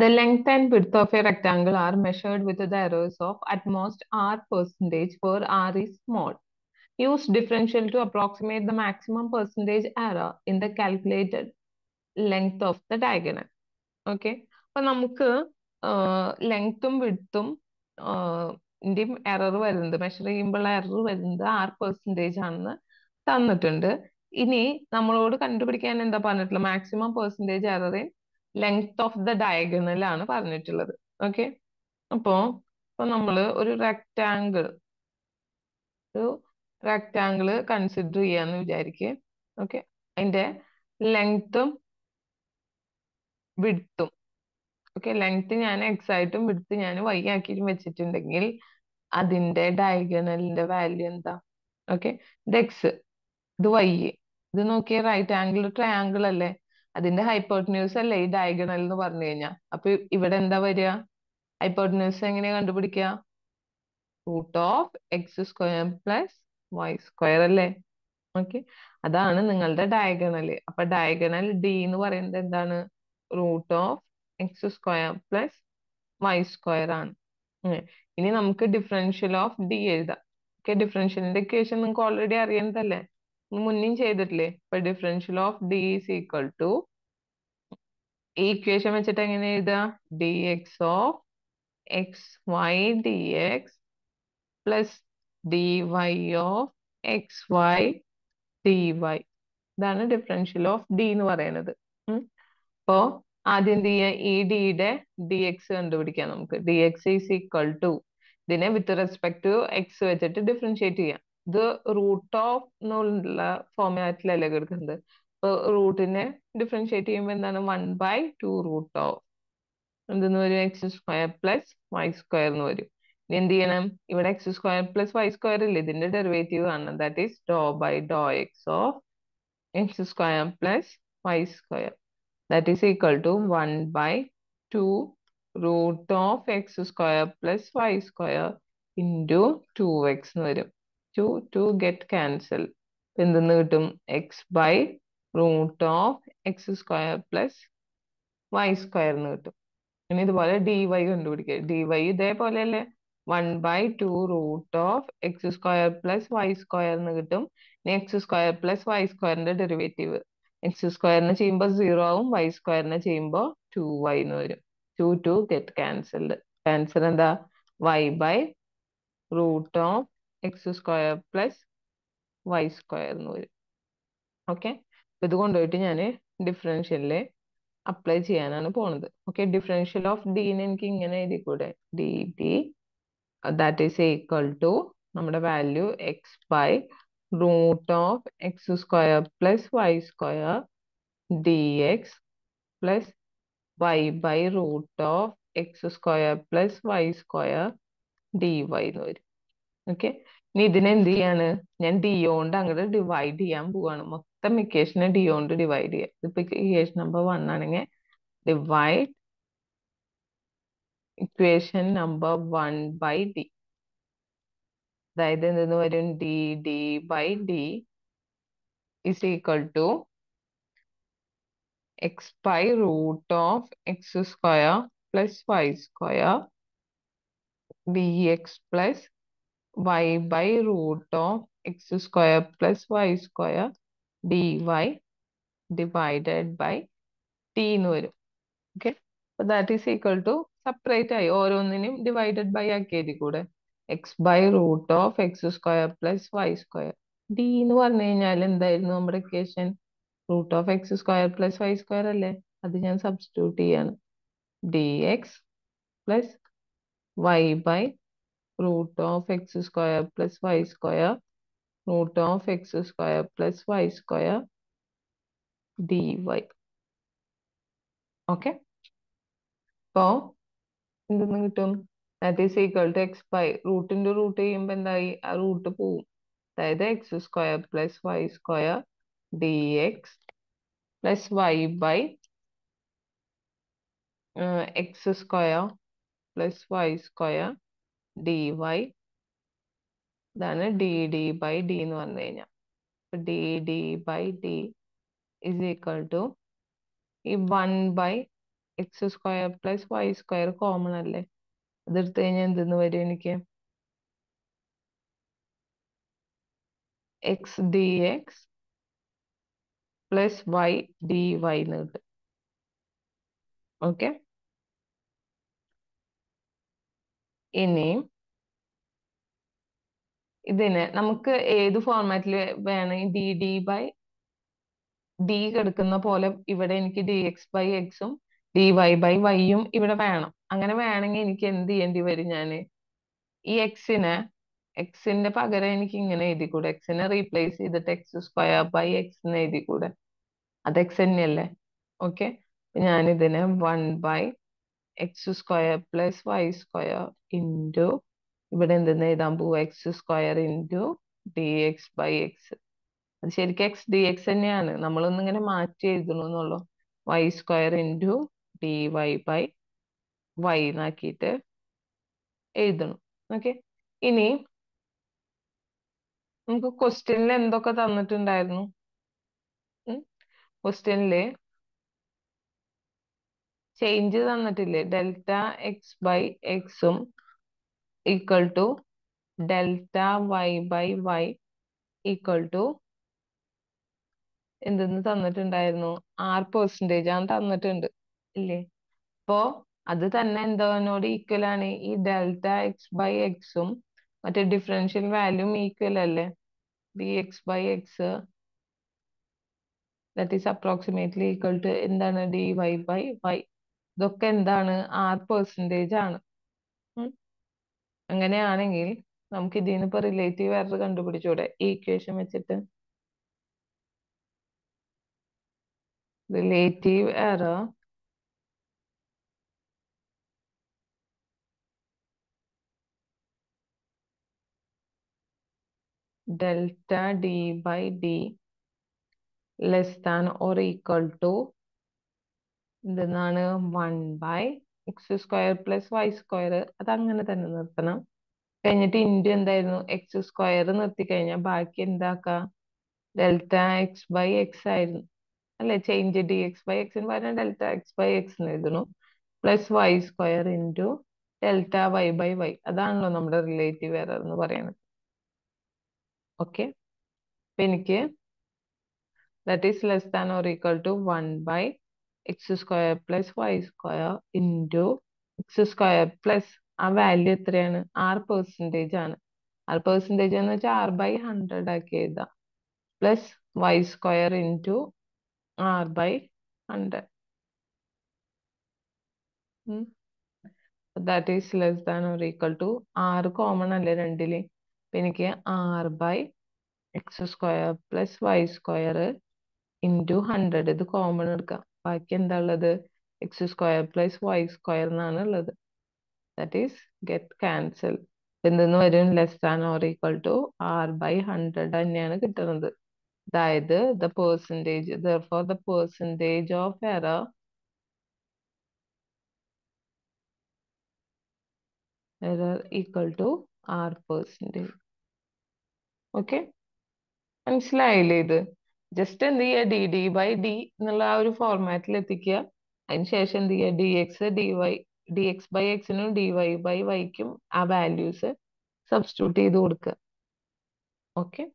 The length and width of a rectangle are measured with the errors of at most r percentage where r is small. Use differential to approximate the maximum percentage error in the calculated length of the diagonal. Okay. അപ്പൊ നമുക്ക് ലെങ്ത്തും വിടുത്തും ഇന്ത്യയും error വരുന്നത് measure ചെയ്യുമ്പോൾ error വരുന്നത് R percentage ആണെന്ന് തന്നിട്ടുണ്ട് ഇനി നമ്മളോട് കണ്ടുപിടിക്കാൻ എന്താ പറഞ്ഞിട്ടുള്ളത് മാക്സിമം പെർസെൻറ്റേജ് എററേയും ലെങ്ത് ഓഫ് ദ ഡയഗണൽ ആണ് പറഞ്ഞിട്ടുള്ളത് ഓക്കെ അപ്പോ ഇപ്പൊ നമ്മൾ ഒരു റെക്റ്റാങ്കിൾ ഒരു റെക്റ്റാങ്കിൾ കൺസിഡർ ചെയ്യാന്ന് വിചാരിക്കുക ഓക്കെ അതിന്റെ ലെങ്ത്തും വിടുത്തും ഓക്കെ ലെങ്ത് ഞാൻ എക്സ് ആയിട്ടും വിടുത്ത് ഞാൻ വൈ ആക്കിയിട്ടും വെച്ചിട്ടുണ്ടെങ്കിൽ അതിന്റെ ഡയഗണലിന്റെ വാല്യൂ എന്താ ഓക്കെ ഇത് എക്സ് ഇത് വൈ ഇത് നോക്കിയ റൈറ്റ് ആംഗിൾ ട്രയാങ്കിൾ അല്ലേ അതിന്റെ ഹൈപ്പോട്ടനൂസ് അല്ലേ ഈ ഡയഗണൽ എന്ന് പറഞ്ഞു കഴിഞ്ഞാൽ അപ്പൊ ഇവിടെ എന്താ വരിക ഹൈപ്പോട്ടനൂസ് എങ്ങനെയാ കണ്ടുപിടിക്കുക root of X square plus Y square അല്ലേ ഓക്കെ അതാണ് നിങ്ങളുടെ ഡയഗണൽ അപ്പൊ ഡയഗണൽ ഡി എന്ന് പറയുന്നത് എന്താണ് root of X square plus Y square ആണ് ഇനി നമുക്ക് ഡിഫറൻഷ്യൽ ഓഫ് ഡി എഴുതാം ഓക്കെ ഡിഫറൻഷ്യലിന്റെ ഇക്വേഷൻ നിങ്ങൾക്ക് ഓൾറെഡി അറിയുന്നതല്ലേ മുന്നേയും ചെയ്തിട്ടില്ലേ അപ്പൊ differential of D is equal to ഈ ഇക്വേഷൻ വെച്ചിട്ട് എങ്ങനെ എഴുതാ D X of X Y D X plus D Y of X Y D Y ഇതാണ് ഡിഫറൻഷ്യൽ ഓഫ് ഡി എന്ന് പറയുന്നത് അപ്പോ ആദ്യം എന്ത് ചെയ്യുക ഈ ഡിയുടെ ഡി എക്സ് കണ്ടുപിടിക്കാം നമുക്ക് D X is equal to ഇതിനെ വിത്ത് റെസ്പെക്ട് ടു എക്സ് വെച്ചിട്ട് ഡിഫറൻഷ്യേറ്റ് ചെയ്യാം ഇത് റൂട്ട് ഓഫ് എന്നുള്ള ഫോർമാറ്റിലല്ലേ കിടക്കുന്നത് റൂട്ടിനെ ഡിഫറൻഷ്യേറ്റ് ചെയ്യുമ്പോൾ എന്താണ് one by two root of എന്തെന്ന് വരും X square plus Y square എന്ന് വരും എന്ത് ചെയ്യണം ഇവിടെ X square plus Y square ഇല്ല ഇതിന്റെ ഡെറിവേറ്റീവ് കാണണം that is do by do X of X square plus Y square that is equal to one by two root of X square plus Y square into two X എന്ന് വരും two two get cancel എന്തെന്ന് കിട്ടും X by root of X square plus Y square എന്ന് കിട്ടും ഇനി ഇതുപോലെ D Y കണ്ടുപിടിക്കുക D Y ഇതേപോലെ അല്ലേ one by two root of X square plus Y square എന്ന് കിട്ടും ഇനി എക്സ് സ്ക്വയർ പ്ലസ് വൈ സ്ക്വയറിന്റെ ഡെറിവേറ്റീവ് എക്സ് സ്ക്വയറിന് ചെയ്യുമ്പോൾ സീറോ ആവും വൈ സ്ക്വയറിന് ചെയ്യുമ്പോൾ ടു വൈ എന്ന് വരും two two get cancelled cancel എന്താ Y by root of X square plus Y square എന്ന് വരും ഓക്കെ ഇത് കൊണ്ടുപോയിട്ട് ഞാൻ ഡിഫറൻഷ്യലിലെ അപ്ലൈ ചെയ്യാനാണ് പോണത് ഓക്കെ ഡിഫറൻഷ്യൽ ഓഫ് ഡീന് എനിക്ക് ഇങ്ങനെ എഴുതിക്കൂടെ കൂടെ D T that is equal to നമ്മുടെ value X by root of X square plus Y square D X plus Y by root of X square plus Y square D Y എന്ന് വരും okay ഇനി ഇതിനെന്ത് ചെയ്യാണ് ഞാൻ D കൊണ്ട് അങ്ങോട്ട് divide ചെയ്യാൻ പോവാണ് മൊത്തം ഇക്വേഷനെ ഡി കൊണ്ട് ഡിവൈഡ് ചെയ്യാം ഇപ്പൊ ഇക്വേഷൻ നമ്പർ വൺ ആണെങ്കിൽ divide equation number one by D അതായത് എന്തെന്ന് വരും D D by D is equal to X by root of X square plus Y square D X plus y by root of x square plus y square dy divided by t എന്ന് വരും okay അപ്പൊ that is equal to separate ആയി ഓരോന്നിനും divided by ആക്കി എഴുതി കൂടെ X by root of X square plus Y square D എന്ന് പറഞ്ഞു കഴിഞ്ഞാൽ എന്തായിരുന്നു നമ്മുടെ equation root of X square plus Y square അല്ലേ അത് ഞാൻ സബ്സ്റ്റിറ്റ്യൂട്ട് ചെയ്യാണ് D X plus Y by root of x square plus y square root of x square plus y square dy. Okay. അപ്പോൾ എന്തെന്ന് കിട്ടും that is equal to X by റൂട്ടിൻ്റെ root ചെയ്യുമ്പോൾ എന്തായി ആ റൂട്ട് പോവും അതായത് X square plus Y square D X plus Y by X square plus Y square D Y ഇതാണ് ഡി ഡി ബൈ ഡി എന്ന് പറഞ്ഞു കഴിഞ്ഞാൽ D D by D is equal to ഈ one by X square plus Y square common അല്ലേ അതെടുത്ത് കഴിഞ്ഞാൽ എന്തെന്ന് വരും എനിക്ക് X D X plus Y D Y എന്ന് കിട്ടും ഓക്കെ ഇനി ഇതിനെ നമുക്ക് ഏത് ഫോർമാറ്റിൽ വേണമെങ്കിൽ ഡി ഡി ബൈ ഡി കിടക്കുന്ന പോലെ ഇവിടെ എനിക്ക് ഡി എക്സ് ബൈ എക്സും ഡി വൈ ബൈ വൈയും ഇവിടെ വേണം അങ്ങനെ വേണമെങ്കിൽ എനിക്ക് എന്ത് ചെയ്യേണ്ടി വരും ഞാൻ ഈ എക്സിനെ എക്സിന്റെ പകരം എനിക്ക് ഇങ്ങനെ കൂടെ എക്സിനെ റീപ്ലേസ് ചെയ്തിട്ട് എക്സ് സ്ക്വയർ ബൈ എക്സ് എഴുതി കൂടെ അത് എക്സ് തന്നെയല്ലേ ഓക്കെ ഞാനിതിനെ one by X square plus Y square into ഇവിടെ എന്തെന്ന് എഴുതാൻ പോകും X square into D X by X അത് ശരിക്കും എക്സ് ഡി എക്സ് തന്നെയാണ് നമ്മളൊന്നിങ്ങനെ മാറ്റി എഴുതണമെന്നുള്ളൂ Y square into D Y by Y എന്നാക്കിയിട്ട് എഴുതണം ഓക്കെ ഇനി നമുക്ക് ക്വസ്റ്റ്യനിൽ എന്തൊക്കെ തന്നിട്ടുണ്ടായിരുന്നു ക്വസ്റ്റ്യനില് ചേഞ്ച് തന്നിട്ടില്ലേ ഡെൽറ്റ എക്സ് ബൈ എക്സും equal to delta Y by Y equal to എന്തെന്ന് തന്നിട്ടുണ്ടായിരുന്നു ആർ പെർസെൻറ്റേജ് ആണ് തന്നിട്ടുണ്ട് ഇല്ലേ അപ്പോ അത് തന്നെ എന്തോനോട് ഈക്വൽ ആണ് ഈ ഡെൽറ്റ എക്സ് ബൈ എക്സും മറ്റേ ഡിഫറൻഷ്യൽ വാല്യൂം ഈക്വൽ അല്ലേ B X by X that is approximately equal to എന്താണ് ഡി വൈ ബൈ വൈ ഇതൊക്കെ എന്താണ് ആർ പെർസെൻറ്റേജ് ആണ് അങ്ങനെയാണെങ്കിൽ നമുക്ക് ഇതിന് ഇപ്പൊ റിലേറ്റീവ് എറർ കണ്ടുപിടിച്ചൂടെ ഈ ഇക്വേഷൻ വെച്ചിട്ട് relative error delta D by D less than or equal to എന്തെന്നാണ് one by X square plus Y square അത് അങ്ങനെ തന്നെ നിർത്തണം കഴിഞ്ഞിട്ട് ഇൻറ്റു എന്തായിരുന്നു എക്സ് സ്ക്വയർ നിർത്തി കഴിഞ്ഞാൽ ബാക്കി എന്താക്കാം ഡെൽറ്റ എക്സ് ബൈ എക്സ് ആയിരുന്നു അല്ലെ ചേഞ്ച് ഡി എക്സ് ബൈ എക്സിന് പകരം ഡെൽറ്റ എക്സ് ബൈ എക്സ് എന്ന് എഴുതുന്നു plus Y square into delta Y by Y അതാണല്ലോ നമ്മുടെ റിലേറ്റീവ് എറർ എന്ന് പറയുന്നത് ഓക്കെ അപ്പൊ എനിക്ക് that is less than or equal to one by X square plus Y square into X square plus ആ value എത്രയാണ് ആർ പെർസെൻറ്റേജ് ആണ് R percentage എന്ന് വെച്ചാൽ ആർ ബൈ ഹൺഡ്രഡ് ആക്കി എഴുതാം plus Y square into R by hundred that is less than or equal to R common അല്ലേ രണ്ടിൽ എനിക്ക് R by X square plus Y square into hundred ഇത് common എടുക്കാം ബാക്കി എന്താ ഉള്ളത് X square plus Y square എന്നാണ് ഉള്ളത് ദാറ്റ് ഈസ് ഗെറ്റ് ക്യാൻസൽ എന്തെന്ന് വരും less than or equal to R by hundred തന്നെയാണ് കിട്ടുന്നത് അതായത് the percentage therefore the percentage of error error equal to R percentage okay മനസ്സിലായില്ലേ ഇത് ജസ്റ്റ് എന്ത് ചെയ്യുക ഡി ഡി ബൈ ഡി എന്നുള്ള ആ ഒരു ഫോർമാറ്റിൽ എത്തിക്കുക അതിനുശേഷം എന്ത് ചെയ്യുക D X D Y D X by എക്സിനും ഡി വൈ ബൈ വൈക്കും ആ വാല്യൂസ് സബ്സ്റ്റിറ്റ്യൂട്ട് ചെയ്ത് കൊടുക്കുക ഓക്കെ